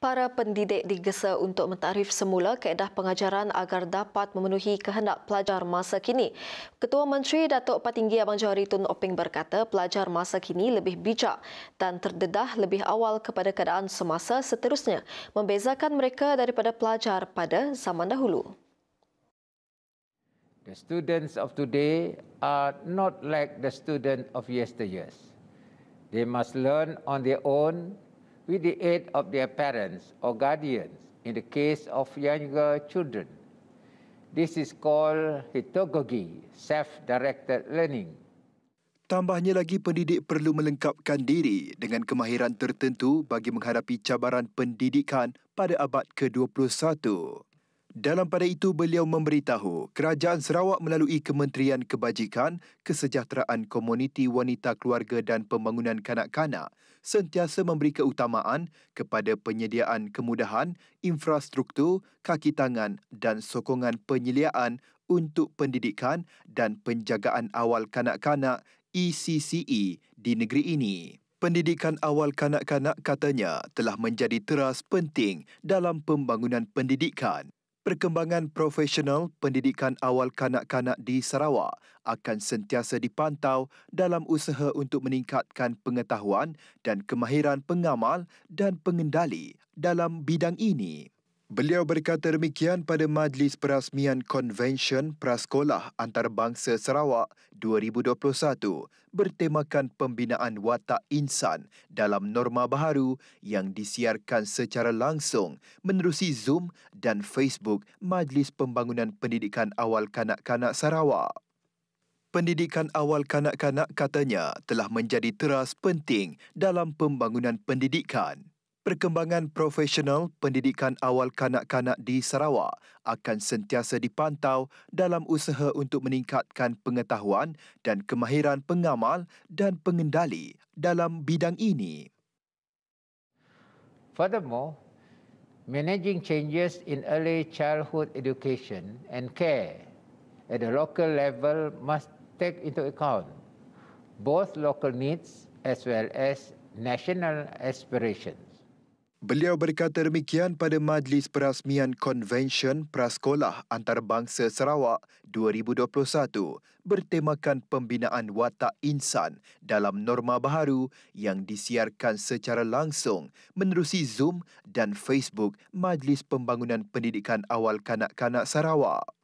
Para pendidik digesa untuk mentarif semula kaedah pengajaran agar dapat memenuhi kehendak pelajar masa kini. Ketua Menteri Datuk Patinggi Abang Johari Tun Oping berkata pelajar masa kini lebih bijak dan terdedah lebih awal kepada keadaan semasa seterusnya, membezakan mereka daripada pelajar pada zaman dahulu. The students of today are not like the students of yesteryears. They must learn on their own with the aid of their parents or guardians in the case of younger children. This is called hitogogi, self-directed learning. Tambahnya lagi pendidik perlu melengkapkan diri dengan kemahiran tertentu bagi menghadapi cabaran pendidikan pada abad ke-21. Dalam pada itu beliau memberitahu, Kerajaan Sarawak melalui Kementerian Kebajikan, Kesejahteraan Komuniti Wanita Keluarga dan Pembangunan Kanak-kanak sentiasa memberi keutamaan kepada penyediaan kemudahan, infrastruktur, kaki tangan dan sokongan penyeliaan untuk pendidikan dan penjagaan awal kanak-kanak ECCE e di negeri ini. Pendidikan awal kanak-kanak katanya telah menjadi teras penting dalam pembangunan pendidikan. Perkembangan profesional pendidikan awal kanak-kanak di Sarawak akan sentiasa dipantau dalam usaha untuk meningkatkan pengetahuan dan kemahiran pengamal dan pengendali dalam bidang ini. Beliau berkata demikian pada majlis perasmian Convention Prasekolah Antarabangsa Sarawak 2021 bertemakan pembinaan watak insan dalam norma baharu yang disiarkan secara langsung menerusi Zoom dan Facebook Majlis Pembangunan Pendidikan Awal Kanak-kanak Sarawak. Pendidikan awal kanak-kanak katanya telah menjadi teras penting dalam pembangunan pendidikan. Perkembangan profesional pendidikan awal kanak-kanak di Sarawak akan sentiasa dipantau dalam usaha untuk meningkatkan pengetahuan dan kemahiran pengamal dan pengendali dalam bidang ini. Furthermore, managing changes in early childhood education and care at the local level must take into account both local needs as well as national aspirations. Beliau berkata demikian pada majlis perasmian Konvensyen Prasekolah Antarabangsa Sarawak 2021 bertemakan pembinaan watak insan dalam norma baharu yang disiarkan secara langsung menerusi Zoom dan Facebook Majlis Pembangunan Pendidikan Awal Kanak-kanak Sarawak.